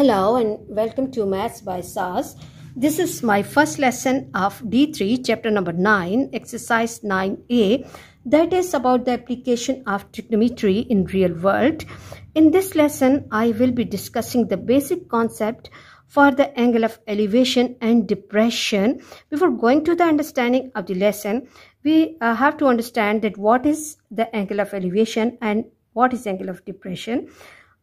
Hello and welcome to Maths by SAS. This is my first lesson of D3 chapter number 9 exercise 9a that is about the application of trigonometry in real world. In this lesson I will be discussing the basic concept for the angle of elevation and depression. Before going to the understanding of the lesson we uh, have to understand that what is the angle of elevation and what is angle of depression.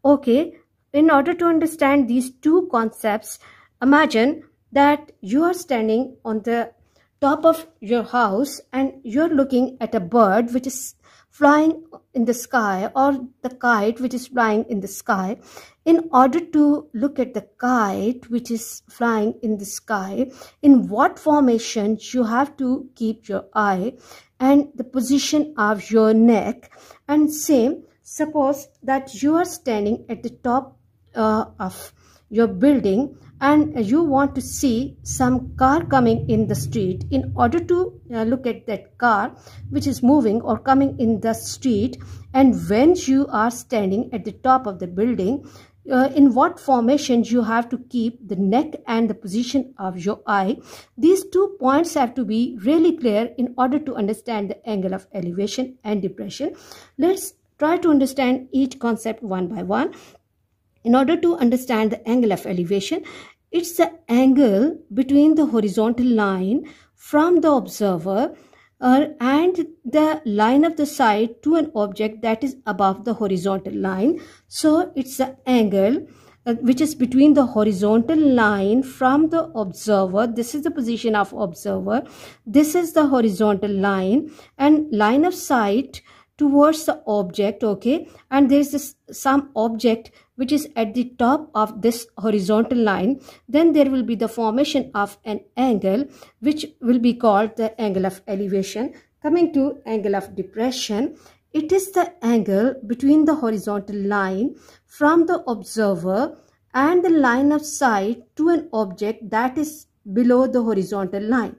Okay, in order to understand these two concepts, imagine that you are standing on the top of your house and you're looking at a bird which is flying in the sky or the kite which is flying in the sky. In order to look at the kite which is flying in the sky, in what formation you have to keep your eye and the position of your neck and same Suppose that you are standing at the top uh, of your building and you want to see some car coming in the street in order to uh, look at that car which is moving or coming in the street and when you are standing at the top of the building uh, in what formation you have to keep the neck and the position of your eye these two points have to be really clear in order to understand the angle of elevation and depression let's try to understand each concept one by one in order to understand the angle of elevation, it's the angle between the horizontal line from the observer uh, and the line of the sight to an object that is above the horizontal line. So it's the angle uh, which is between the horizontal line from the observer. This is the position of observer. This is the horizontal line and line of sight towards the object. Okay. And there's this, some object which is at the top of this horizontal line, then there will be the formation of an angle which will be called the angle of elevation. Coming to angle of depression, it is the angle between the horizontal line from the observer and the line of sight to an object that is below the horizontal line.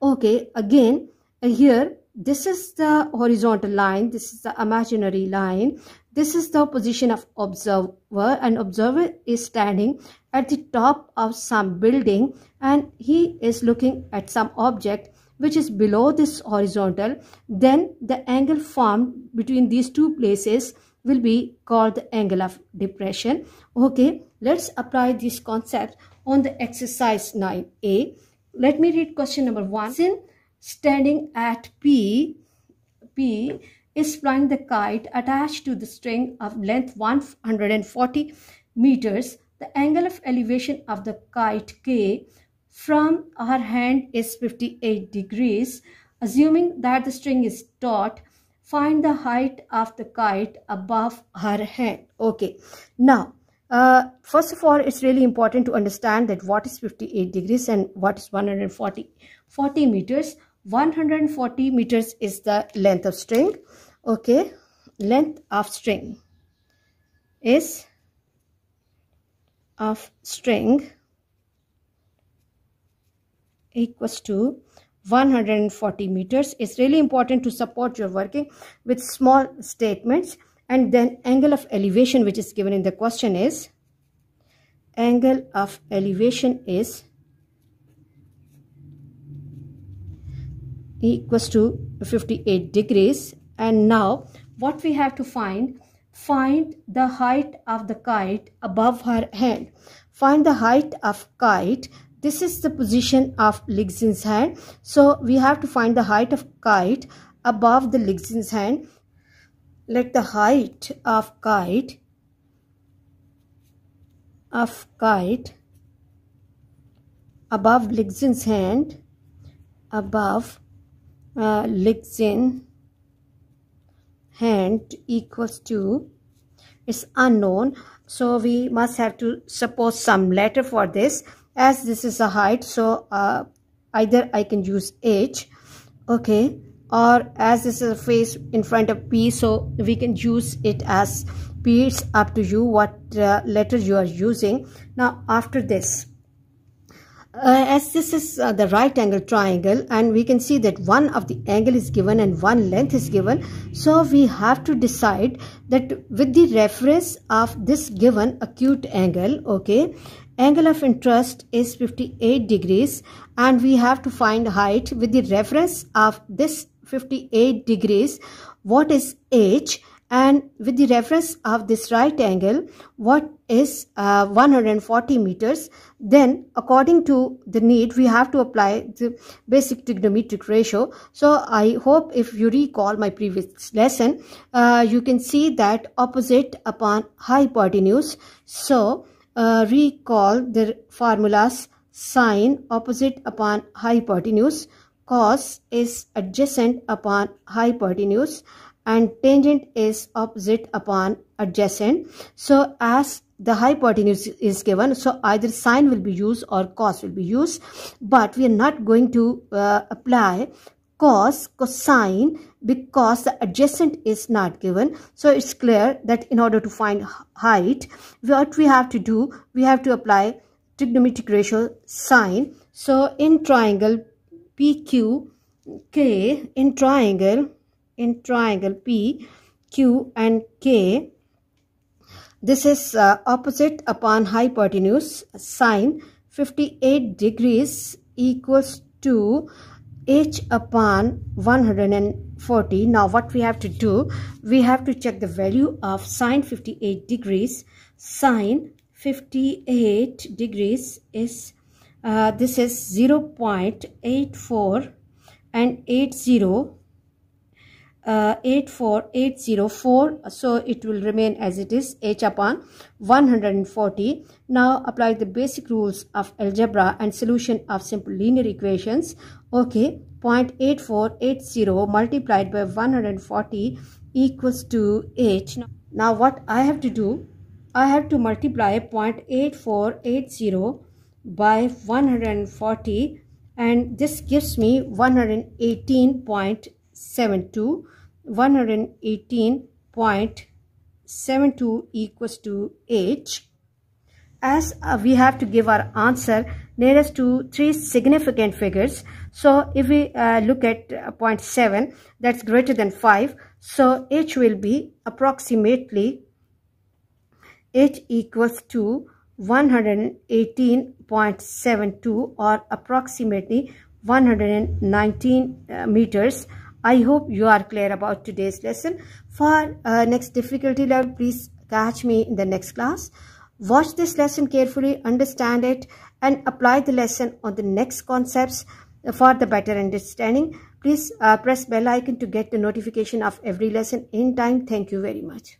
Okay, again, here this is the horizontal line this is the imaginary line this is the position of observer. An observer is standing at the top of some building and he is looking at some object which is below this horizontal. Then the angle formed between these two places will be called the angle of depression. Okay, let's apply this concept on the exercise 9a. Let me read question number 1. Sin standing at P, P is flying the kite attached to the string of length 140 meters. The angle of elevation of the kite k from her hand is 58 degrees. Assuming that the string is taut, find the height of the kite above her hand. Okay, now uh, first of all, it's really important to understand that what is 58 degrees and what is 140 40 meters. 140 meters is the length of string okay length of string is of string equals to 140 meters it's really important to support your working with small statements and then angle of elevation which is given in the question is angle of elevation is equals to 58 degrees and now what we have to find find the height of the kite above her hand find the height of kite this is the position of Ligzin's hand so we have to find the height of kite above the Ligzin's hand let the height of kite of kite above Ligzin's hand above uh, legs in hand equals to is unknown so we must have to suppose some letter for this as this is a height so uh, either I can use H okay or as this is a face in front of P so we can use it as P it's up to you what uh, letter you are using now after this uh, as this is uh, the right angle triangle and we can see that one of the angle is given and one length is given so we have to decide that with the reference of this given acute angle okay angle of interest is 58 degrees and we have to find height with the reference of this 58 degrees what is h and with the reference of this right angle what is uh, 140 meters then according to the need we have to apply the basic trigonometric ratio so i hope if you recall my previous lesson uh, you can see that opposite upon hypotenuse so uh, recall the formulas sine opposite upon hypotenuse cos is adjacent upon hypotenuse and tangent is opposite upon adjacent. So as the hypotenuse is given, so either sine will be used or cos will be used. But we are not going to uh, apply cos, cosine because the adjacent is not given. So it's clear that in order to find height, what we have to do, we have to apply trigonometric ratio sine. So in triangle PQK, in triangle in triangle P, Q and K. This is uh, opposite upon hypotenuse sine 58 degrees equals to h upon 140 now what we have to do we have to check the value of sine 58 degrees sine 58 degrees is uh, this is 0 0.84 and 80 84804 so it will remain as it is h upon 140 now apply the basic rules of algebra and solution of simple linear equations okay 0.8480 multiplied by 140 equals to h now what i have to do i have to multiply 0.8480 by 140 and this gives me 118. 72 118.72 equals to H. As uh, we have to give our answer nearest to three significant figures. So if we uh, look at uh, 0.7 that's greater than 5. So H will be approximately H equals to 118.72 or approximately 119 uh, meters I hope you are clear about today's lesson. For uh, next difficulty level, please catch me in the next class. Watch this lesson carefully, understand it and apply the lesson on the next concepts for the better understanding. Please uh, press bell icon to get the notification of every lesson in time. Thank you very much.